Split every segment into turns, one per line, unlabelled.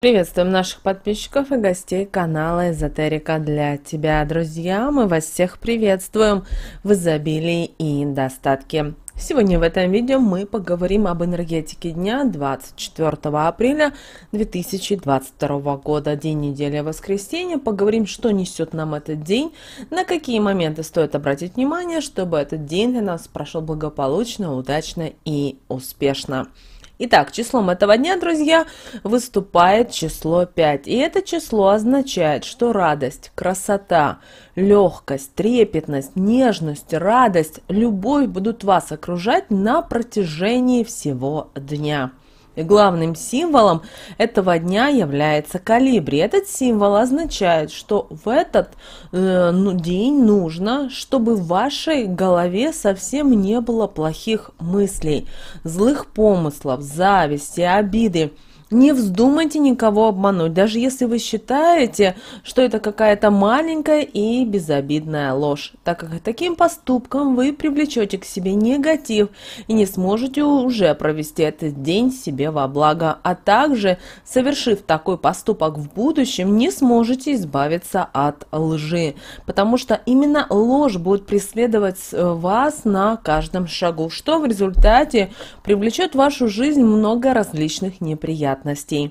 Приветствуем наших подписчиков и гостей канала Эзотерика для тебя, друзья. Мы вас всех приветствуем в изобилии и достатке. Сегодня в этом видео мы поговорим об энергетике дня 24 апреля 2022 года, день недели воскресенья. Поговорим, что несет нам этот день, на какие моменты стоит обратить внимание, чтобы этот день для нас прошел благополучно, удачно и успешно. Итак, числом этого дня, друзья, выступает число 5. И это число означает, что радость, красота, легкость, трепетность, нежность, радость, любовь будут вас окружать на протяжении всего дня главным символом этого дня является колибри. Этот символ означает, что в этот э, ну, день нужно, чтобы в вашей голове совсем не было плохих мыслей, злых помыслов, зависти, обиды. Не вздумайте никого обмануть, даже если вы считаете, что это какая-то маленькая и безобидная ложь, так как таким поступком вы привлечете к себе негатив и не сможете уже провести этот день себе во благо, а также, совершив такой поступок в будущем, не сможете избавиться от лжи, потому что именно ложь будет преследовать э, вас на каждом шагу, что в результате привлечет в вашу жизнь много различных неприятностей неприятностей.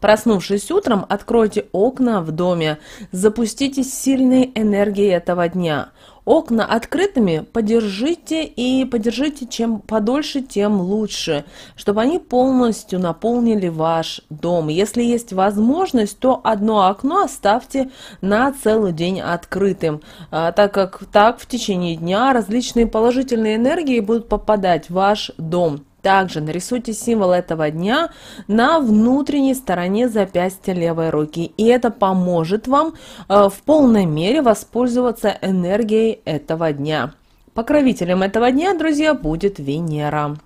Проснувшись утром, откройте окна в доме, запустите сильные энергии этого дня. Окна открытыми подержите и подержите чем подольше, тем лучше, чтобы они полностью наполнили ваш дом. Если есть возможность, то одно окно оставьте на целый день открытым, а, так как так в течение дня различные положительные энергии будут попадать в ваш дом. Также нарисуйте символ этого дня на внутренней стороне запястья левой руки. И это поможет вам э, в полной мере воспользоваться энергией этого дня. Покровителем этого дня, друзья, будет Венера.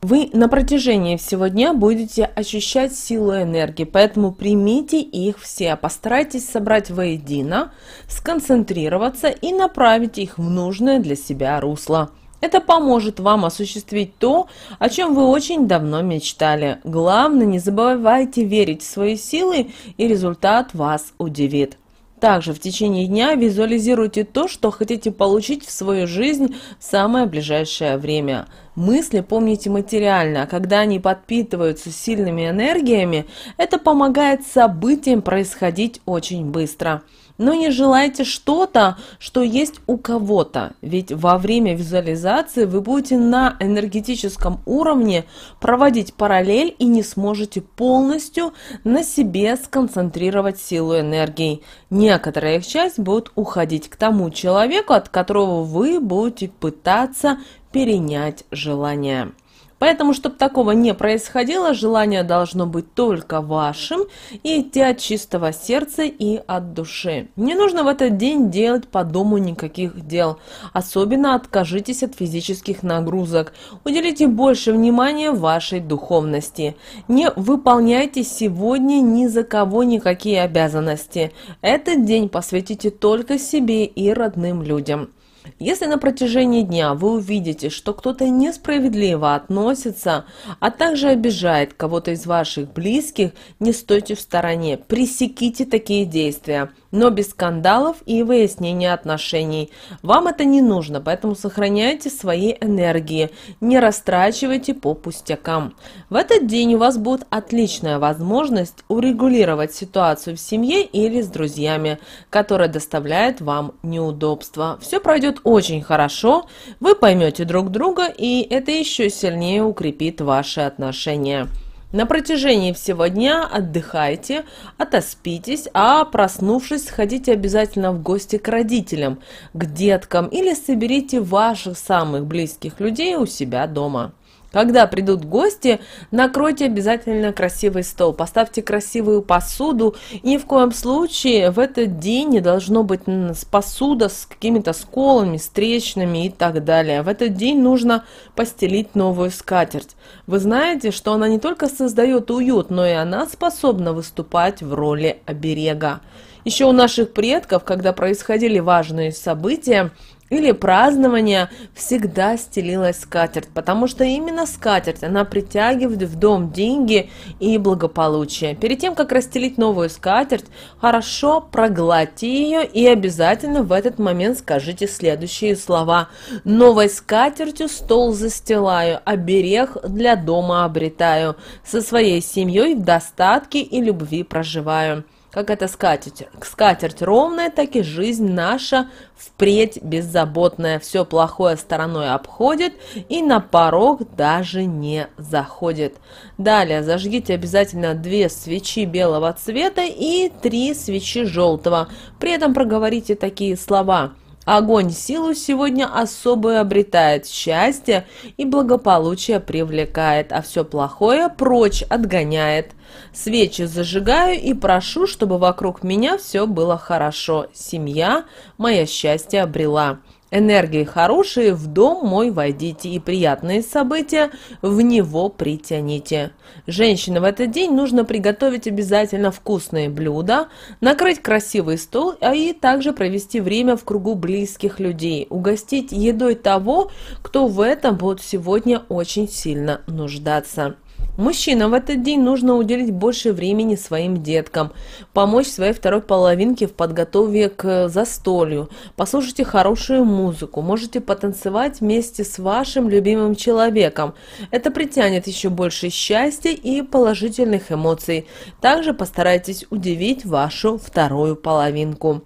Вы на протяжении всего дня будете ощущать силу энергии, поэтому примите их все, постарайтесь собрать воедино, сконцентрироваться и направить их в нужное для себя русло. Это поможет вам осуществить то, о чем вы очень давно мечтали. Главное, не забывайте верить в свои силы, и результат вас удивит. Также в течение дня визуализируйте то, что хотите получить в свою жизнь в самое ближайшее время. Мысли помните материально, а когда они подпитываются сильными энергиями, это помогает событиям происходить очень быстро но не желайте что-то, что есть у кого-то. Ведь во время визуализации вы будете на энергетическом уровне проводить параллель и не сможете полностью на себе сконцентрировать силу энергии. Некоторая их часть будет уходить к тому человеку, от которого вы будете пытаться перенять желание. Поэтому, чтобы такого не происходило, желание должно быть только вашим и идти от чистого сердца и от души. Не нужно в этот день делать по дому никаких дел. Особенно откажитесь от физических нагрузок. Уделите больше внимания вашей духовности. Не выполняйте сегодня ни за кого никакие обязанности. Этот день посвятите только себе и родным людям. Если на протяжении дня вы увидите, что кто-то несправедливо относится, а также обижает кого-то из ваших близких, не стойте в стороне, пресеките такие действия, но без скандалов и выяснения отношений. Вам это не нужно, поэтому сохраняйте свои энергии, не растрачивайте по пустякам. В этот день у вас будет отличная возможность урегулировать ситуацию в семье или с друзьями, которая доставляет вам неудобства. Все пройдет будет очень хорошо, вы поймете друг друга, и это еще сильнее укрепит ваши отношения. На протяжении всего дня отдыхайте, отоспитесь, а проснувшись, сходите обязательно в гости к родителям, к деткам или соберите ваших самых близких людей у себя дома. Когда придут гости, накройте обязательно красивый стол, поставьте красивую посуду. И ни в коем случае в этот день не должно быть посуда с какими-то сколами, встречными и так далее. В этот день нужно постелить новую скатерть. Вы знаете, что она не только создает уют, но и она способна выступать в роли оберега. Еще у наших предков, когда происходили важные события, или празднования всегда стелилась скатерть, потому что именно скатерть, она притягивает в дом деньги и благополучие. Перед тем, как расстелить новую скатерть, хорошо проглоти ее и обязательно в этот момент скажите следующие слова. «Новой скатертью стол застилаю, оберег а для дома обретаю, со своей семьей в достатке и любви проживаю». Как это скатерть? Скатерть ровная, так и жизнь наша впредь беззаботная. Все плохое стороной обходит и на порог даже не заходит. Далее зажгите обязательно две свечи белого цвета и три свечи желтого. При этом проговорите такие слова. Огонь силу сегодня особую обретает, счастье и благополучие привлекает, а все плохое прочь отгоняет. Свечи зажигаю и прошу, чтобы вокруг меня все было хорошо. Семья моя счастье обрела. Энергии хорошие, в дом мой войдите, и приятные события в него притяните. Женщинам в этот день нужно приготовить обязательно вкусные блюда, накрыть красивый стол, а и также провести время в кругу близких людей, угостить едой того, кто в этом будет сегодня очень сильно нуждаться. Мужчинам в этот день нужно уделить больше времени своим деткам, помочь своей второй половинке в подготовке к застолью. Послушайте хорошую музыку, можете потанцевать вместе с вашим любимым человеком. Это притянет еще больше счастья и положительных эмоций. Также постарайтесь удивить вашу вторую половинку.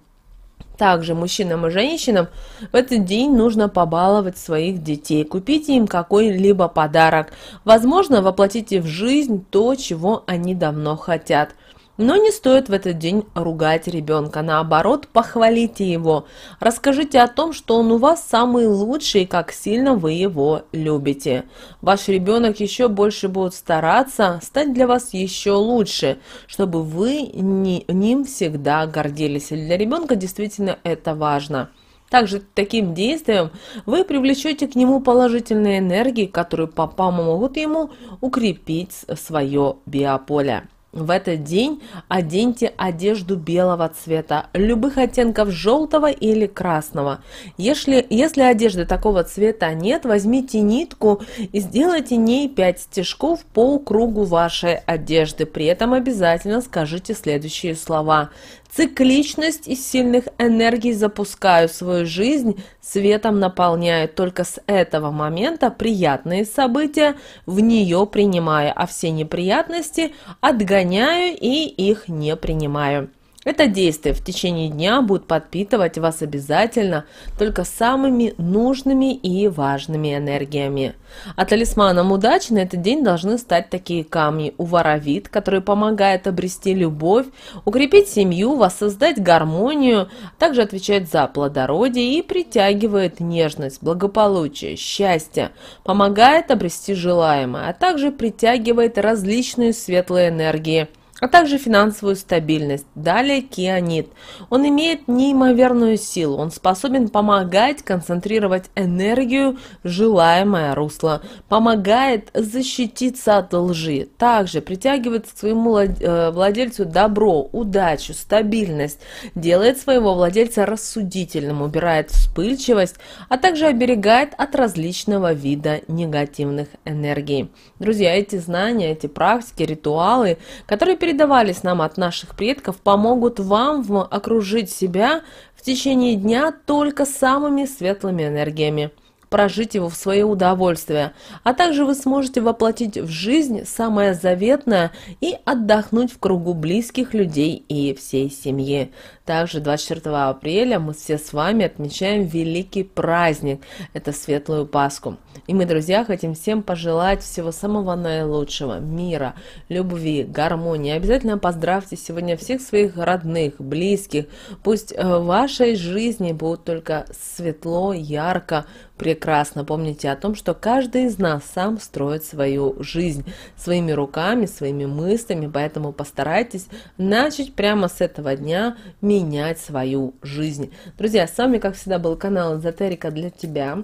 Также мужчинам и женщинам в этот день нужно побаловать своих детей, купите им какой-либо подарок. Возможно, воплотите в жизнь то, чего они давно хотят – но не стоит в этот день ругать ребенка, наоборот, похвалите его. Расскажите о том, что он у вас самый лучший и как сильно вы его любите. Ваш ребенок еще больше будет стараться стать для вас еще лучше, чтобы вы не, ним всегда гордились. для ребенка действительно это важно. Также таким действием вы привлечете к нему положительные энергии, которые могут ему укрепить свое биополе. В этот день оденьте одежду белого цвета, любых оттенков желтого или красного. Если, если одежды такого цвета нет, возьмите нитку и сделайте ней 5 стежков по кругу вашей одежды. При этом обязательно скажите следующие слова. Цикличность из сильных энергий запускаю свою жизнь, светом наполняю. Только с этого момента приятные события в нее принимаю, а все неприятности отгоняю и их не принимаю. Это действие в течение дня будет подпитывать вас обязательно только самыми нужными и важными энергиями. А талисманом удачи на этот день должны стать такие камни Уваровит, который помогает обрести любовь, укрепить семью, воссоздать гармонию, также отвечает за плодородие и притягивает нежность, благополучие, счастье, помогает обрести желаемое, а также притягивает различные светлые энергии – а также финансовую стабильность. Далее кианит. Он имеет неимоверную силу, он способен помогать концентрировать энергию в желаемое русло, помогает защититься от лжи, также притягивает к своему э, владельцу добро, удачу, стабильность, делает своего владельца рассудительным, убирает вспыльчивость, а также оберегает от различного вида негативных энергий. Друзья, эти знания, эти практики, ритуалы, которые передавались нам от наших предков, помогут вам окружить себя в течение дня только самыми светлыми энергиями прожить его в свое удовольствие. А также вы сможете воплотить в жизнь самое заветное и отдохнуть в кругу близких людей и всей семьи. Также 24 апреля мы все с вами отмечаем великий праздник, это Светлую Пасху. И мы, друзья, хотим всем пожелать всего самого наилучшего, мира, любви, гармонии. Обязательно поздравьте сегодня всех своих родных, близких. Пусть э, в вашей жизни будет только светло, ярко, прекрасно прекрасно помните о том, что каждый из нас сам строит свою жизнь своими руками, своими мыслями, поэтому постарайтесь начать прямо с этого дня менять свою жизнь. Друзья, с вами, как всегда, был канал Эзотерика для тебя.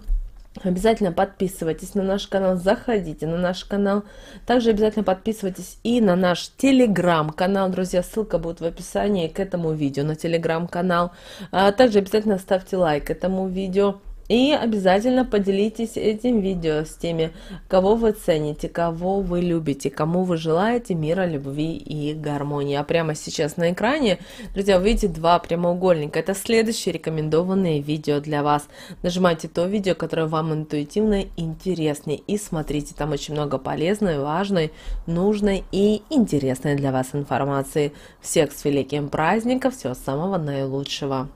Обязательно подписывайтесь на наш канал, заходите на наш канал. Также обязательно подписывайтесь и на наш телеграм-канал, друзья. Ссылка будет в описании к этому видео на телеграм-канал. А также обязательно ставьте лайк этому видео. И обязательно поделитесь этим видео с теми, кого вы цените, кого вы любите, кому вы желаете мира, любви и гармонии. А прямо сейчас на экране, друзья, вы видите два прямоугольника. Это следующие рекомендованные видео для вас. Нажимайте то видео, которое вам интуитивно интереснее и смотрите. Там очень много полезной, важной, нужной и интересной для вас информации. Всех с великим праздником, всего самого наилучшего.